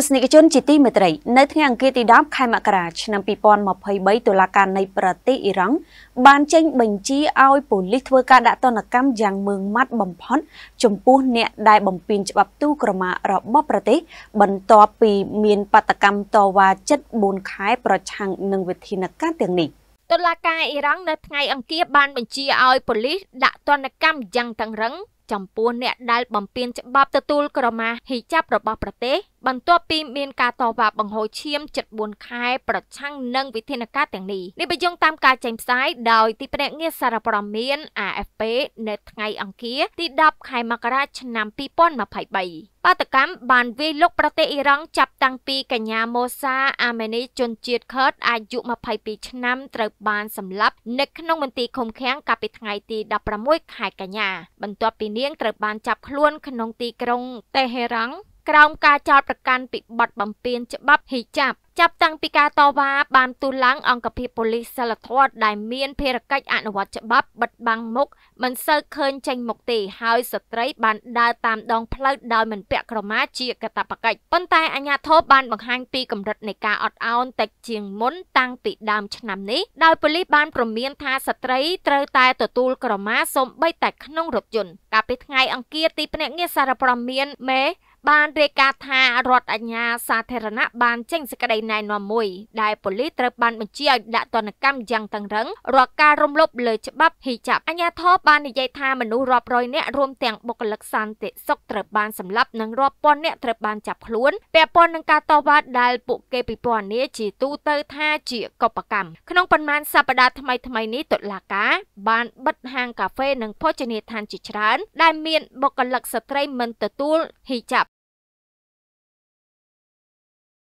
ស្សនិកជនជាទីមេត្រីនៅថ្ងៃអង្គារទី10ខែមករាឆ្នាំ2023តុលាការនៃប្រទេសអ៊ីរ៉ង់បានចេញបញ្ជាឲ្យប៉ូលីសធ្វើការដាក់ទណ្ឌកម្មយ៉ាងម៉ឺងម៉ាត់បំផុតចំពោះអ្នកដែលបំពានច្បាប់ទូក្រមារបស់ប្រទេស បន្ទាប់ពីមានបាតកម្មតវ៉ាចិត្ត4ខែប្រឆាំងនឹងវិធានការទាំងនេះ។តុលាការអ៊ីរ៉ង់នៅថ្ងៃអង្គារបានបញ្ជាឲ្យប៉ូលីសដាក់ទណ្ឌកម្មយ៉ាងតឹងរ៉ឹងចំពោះអ្នកដែលបំពានច្បាប់ទទួលក្រមាហិជាបរបស់ប្រទេសបន្ទាប់ពីមានការតវ៉ាបង្ហូរឈាម74ខែ ប្រឆាំងនឹងវិធានការទាំងនេះនេះបញ្យងតាមការចេញផ្សាយដោយទីភ្នាក់ងារសារព័ត៌មាន AFP នៅថ្ងៃអង្គារទី10ខែមករាឆ្នាំ2023បាតកម្មបានវាយលុកប្រទេសអ៊ីរ៉ង់ចាប់តាំងពីកញ្ញាម៉ូសាអាមេនីជនជាតិខឺតអាយុ22ឆ្នាំត្រូវបានសម្លាប់នៅក្នុងមន្ទីរឃុំឃាំងកាលពីថ្ងៃទី16ខែកញ្ញាបន្ទាប់ពីនាងត្រូវបានចាប់ខ្លួនក្នុងទីក្រុងតេហេរ៉ង់ក្រោមការចោទប្រកាន់ពីបទបំពានច្បាប់ហិចាប់ចាប់តាំងពីការតវ៉ាបានទូឡើងអង្គភាពប៉ូលីសសិលធម៌ដែលមានភារកិច្ចអនុវត្តច្បាប់បិទបាំងមុខមិនសូវឃើញចេញមុខទេហើយស្ត្រីបានដើរតាមដងផ្លូវដោយមិនពាក់ក្រមាជាកាតព្វកិច្ចប៉ុន្តែអាជ្ញាធរបានបង្ហាញពីកម្រិតនៃការអត់ឱនតិចជាងមុនតាំងពីដើមឆ្នាំនេះដោយប៉ូលីសបានព្រមានថាស្ត្រីត្រូវតែទទួលក្រមាសូម្បីតែក្នុងរថយន្តកាលពីថ្ងៃអង្គារទីភ្នាក់ងារសារព័ត៌មានមេបានរាយការណ៍ថារដ្ឋអាជ្ញាសាធារណៈបានចេញសេចក្តីណែនាំមួយដែលប៉ូលីសត្រូវបានបញ្ជាឲ្យដាក់ទណ្ឌកម្មយ៉ាងតឹងរ៉ឹងរាល់ការរំលោភលើច្បាប់ហិចាប់អាជ្ញាធរបាននិយាយថាមនុស្សរាប់រយនាក់រួមទាំងបុគ្គលិកសន្តិសុខត្រូវបានសម្លាប់និងរាប់ពាន់នាក់ត្រូវបានចាប់ខ្លួនពាក់ព័ន្ធនឹងការតវ៉ាដែលពួកគេពិពណ៌នាជាទូទៅថាជាកុបកម្មក្នុងប៉ុន្មានសប្តាហ៍ថ្មីថ្មីនេះតុលាការបានបិទហាងកាហ្វេនិងភោជនីយដ្ឋានជាច្រើន ដែលមានបុគ្គលិកស្ត្រីមិនទទួលហិចាប់